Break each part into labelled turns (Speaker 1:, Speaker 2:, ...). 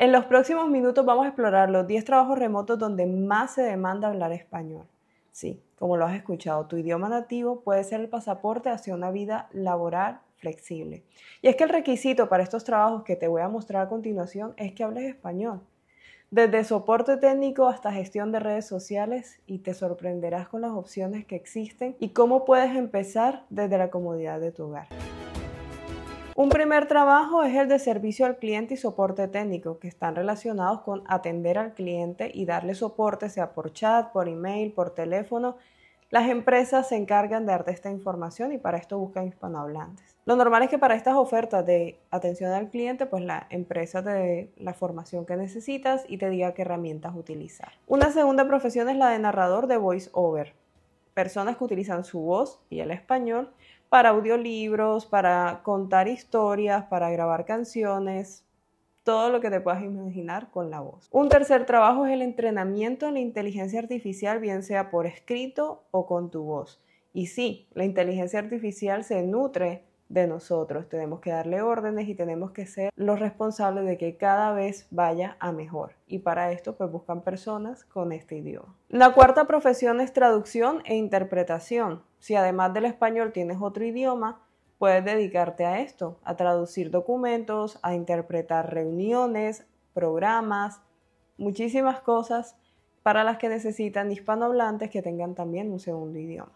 Speaker 1: En los próximos minutos vamos a explorar los 10 trabajos remotos donde más se demanda hablar español. Sí, como lo has escuchado, tu idioma nativo puede ser el pasaporte hacia una vida laboral flexible. Y es que el requisito para estos trabajos que te voy a mostrar a continuación es que hables español. Desde soporte técnico hasta gestión de redes sociales y te sorprenderás con las opciones que existen y cómo puedes empezar desde la comodidad de tu hogar. Un primer trabajo es el de servicio al cliente y soporte técnico, que están relacionados con atender al cliente y darle soporte, sea por chat, por email, por teléfono. Las empresas se encargan de darte esta información y para esto buscan hispanohablantes. Lo normal es que para estas ofertas de atención al cliente, pues la empresa te dé la formación que necesitas y te diga qué herramientas utilizar. Una segunda profesión es la de narrador de voice over. Personas que utilizan su voz y el español para audiolibros, para contar historias, para grabar canciones, todo lo que te puedas imaginar con la voz. Un tercer trabajo es el entrenamiento en la inteligencia artificial, bien sea por escrito o con tu voz. Y sí, la inteligencia artificial se nutre de nosotros. Tenemos que darle órdenes y tenemos que ser los responsables de que cada vez vaya a mejor. Y para esto pues buscan personas con este idioma. La cuarta profesión es traducción e interpretación. Si además del español tienes otro idioma, puedes dedicarte a esto, a traducir documentos, a interpretar reuniones, programas, muchísimas cosas para las que necesitan hispanohablantes que tengan también un segundo idioma.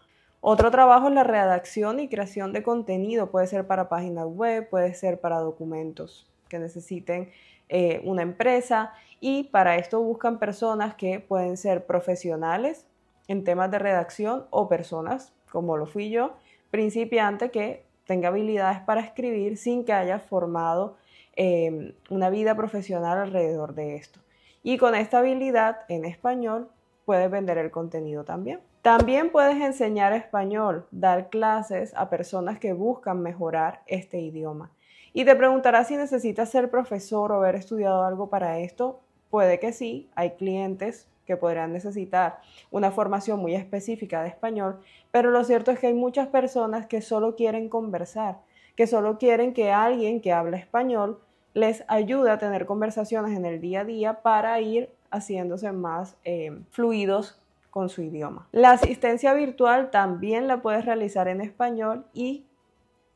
Speaker 1: Otro trabajo es la redacción y creación de contenido. Puede ser para páginas web, puede ser para documentos que necesiten eh, una empresa y para esto buscan personas que pueden ser profesionales en temas de redacción o personas, como lo fui yo, principiante que tenga habilidades para escribir sin que haya formado em, una vida profesional alrededor de esto. Y con esta habilidad en español puedes vender el contenido también. También puedes enseñar español, dar clases a personas que buscan mejorar este idioma. Y te preguntarás si necesitas ser profesor o haber estudiado algo para esto. Puede que sí, hay clientes que podrán necesitar una formación muy específica de español, pero lo cierto es que hay muchas personas que solo quieren conversar, que solo quieren que alguien que habla español les ayude a tener conversaciones en el día a día para ir haciéndose más eh, fluidos con su idioma. La asistencia virtual también la puedes realizar en español y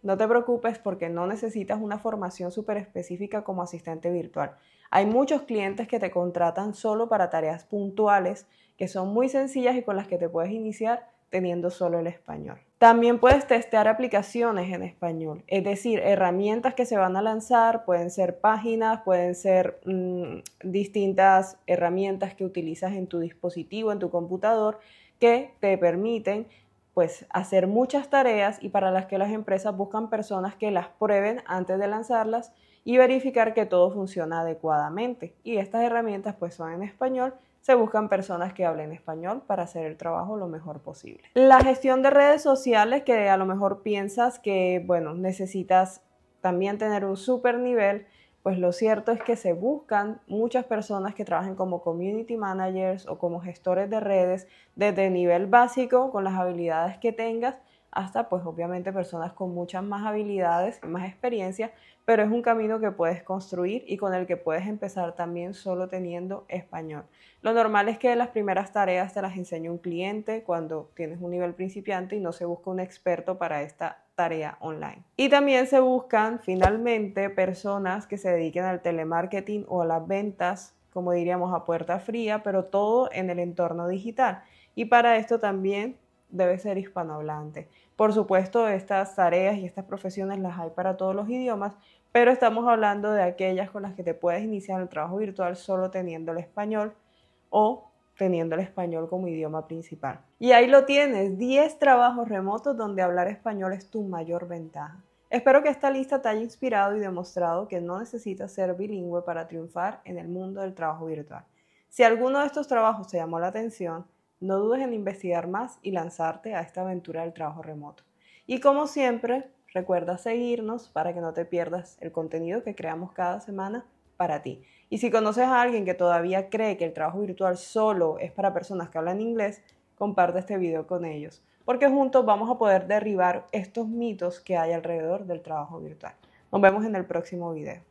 Speaker 1: no te preocupes porque no necesitas una formación súper específica como asistente virtual. Hay muchos clientes que te contratan solo para tareas puntuales que son muy sencillas y con las que te puedes iniciar teniendo solo el español. También puedes testear aplicaciones en español, es decir, herramientas que se van a lanzar, pueden ser páginas, pueden ser mm, distintas herramientas que utilizas en tu dispositivo, en tu computador, que te permiten pues hacer muchas tareas y para las que las empresas buscan personas que las prueben antes de lanzarlas y verificar que todo funciona adecuadamente. Y estas herramientas pues son en español se buscan personas que hablen español para hacer el trabajo lo mejor posible. La gestión de redes sociales, que a lo mejor piensas que, bueno, necesitas también tener un super nivel, pues lo cierto es que se buscan muchas personas que trabajen como community managers o como gestores de redes desde nivel básico con las habilidades que tengas hasta pues obviamente personas con muchas más habilidades más experiencia, pero es un camino que puedes construir y con el que puedes empezar también solo teniendo español. Lo normal es que las primeras tareas te las enseñe un cliente cuando tienes un nivel principiante y no se busca un experto para esta tarea online. Y también se buscan finalmente personas que se dediquen al telemarketing o a las ventas, como diríamos a puerta fría, pero todo en el entorno digital. Y para esto también debe ser hispanohablante. Por supuesto, estas tareas y estas profesiones las hay para todos los idiomas, pero estamos hablando de aquellas con las que te puedes iniciar el trabajo virtual solo teniendo el español o teniendo el español como idioma principal. Y ahí lo tienes, 10 trabajos remotos donde hablar español es tu mayor ventaja. Espero que esta lista te haya inspirado y demostrado que no necesitas ser bilingüe para triunfar en el mundo del trabajo virtual. Si alguno de estos trabajos te llamó la atención, no dudes en investigar más y lanzarte a esta aventura del trabajo remoto. Y como siempre, recuerda seguirnos para que no te pierdas el contenido que creamos cada semana para ti. Y si conoces a alguien que todavía cree que el trabajo virtual solo es para personas que hablan inglés, comparte este video con ellos, porque juntos vamos a poder derribar estos mitos que hay alrededor del trabajo virtual. Nos vemos en el próximo video.